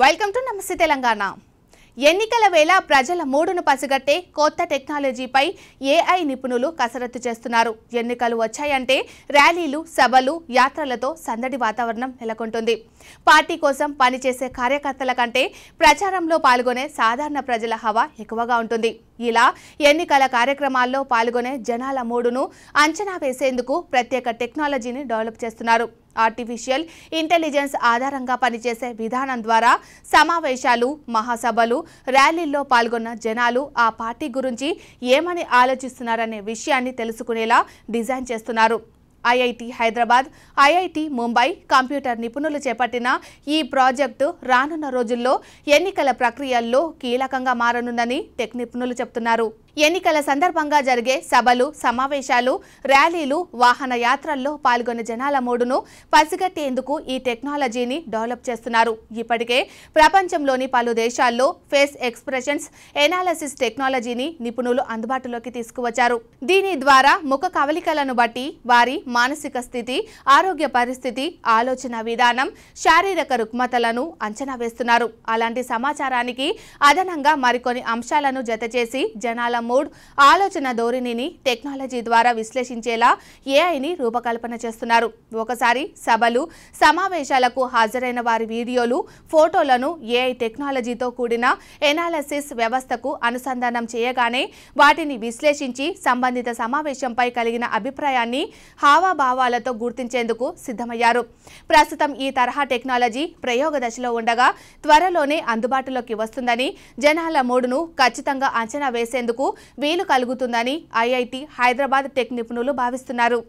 welcome to నమస్తే తెలంగాణ ఎన్నికల వేళ ప్రజల మూడును పసిగట్టే కొత్త టెక్నాలజీపై ఏఐ నిపుణులు కసరత్తు చేస్తున్నారు ఎన్నికలు వచ్చాయంటే ర్యాలీలు సభలు యాత్రలతో సందడి వాతావరణం నెలకొంటుంది పార్టీ కోసం పనిచేసే కార్యకర్తల కంటే ప్రచారంలో పాల్గొనే సాధారణ ప్రజల హవా ఎక్కువగా ఉంటుంది ఇలా ఎన్నికల కార్యక్రమాల్లో పాల్గొనే జనాల మూడును అంచనా వేసేందుకు ప్రత్యేక టెక్నాలజీని డెవలప్ చేస్తున్నారు ఆర్టిఫిషియల్ ఇంటెలిజెన్స్ ఆధారంగా పనిచేసే విధానం ద్వారా సమావేశాలు మహాసభలు ర్యాలీల్లో పాల్గొన్న జనాలు ఆ పార్టీ గురించి ఏమని ఆలోచిస్తున్నారనే విషయాన్ని తెలుసుకునేలా డిజైన్ చేస్తున్నారు IIT Hyderabad IIT Mumbai computer నిపుణులు చేపట్టిన ఈ ప్రాజెక్టు రానున్న రోజుల్లో ఎన్నికల ప్రక్రియల్లో కీలకంగా మారనుందని టెక్ నిపుణులు చెబుతున్నారు ఎన్నికల సందర్భంగా జరిగే సభలు సమావేశాలు ర్యాలీలు వాహన యాత్రల్లో పాల్గొన్న జనాల మూడును పసిగట్టేందుకు ఈ టెక్నాలజీని డెవలప్ చేస్తున్నారు ఇప్పటికే ప్రపంచంలోని పలు దేశాల్లో ఫేస్ ఎక్స్ప్రెషన్స్ ఎనాలసిస్ టెక్నాలజీని నిపుణులు అందుబాటులోకి తీసుకువచ్చారు దీని ద్వారా ముఖ కవలికలను బట్టి వారి మానసిక స్థితి ఆరోగ్య పరిస్థితి ఆలోచన విధానం శారీరక రుగ్మతలను అంచనా వేస్తున్నారు అలాంటి సమాచారానికి అదనంగా మరికొన్ని అంశాలను జతచేసి జనాల మూడ్ ఆలోచన ధోరణిని టెక్నాలజీ ద్వారా విశ్లేషించేలా ఏఐని రూపకల్పన చేస్తున్నారు ఒకసారి సభలు సమావేశాలకు హాజరైన వారి వీడియోలు ఫోటోలను ఏఐ టెక్నాలజీతో కూడిన ఎనాలసిస్ వ్యవస్థకు అనుసంధానం చేయగానే వాటిని విశ్లేషించి సంబంధిత సమావేశంపై కలిగిన అభిప్రాయాన్ని హావాభావాలతో గుర్తించేందుకు సిద్ధమయ్యారు ప్రస్తుతం ఈ తరహా టెక్నాలజీ ప్రయోగ దశలో ఉండగా త్వరలోనే అందుబాటులోకి వస్తుందని జనాల మూడును ఖచ్చితంగా అంచనా వేసేందుకు వీలు కలుగుతుందని ఐఐటి హైదరాబాద్ టెక్ నిపుణులు భావిస్తున్నారు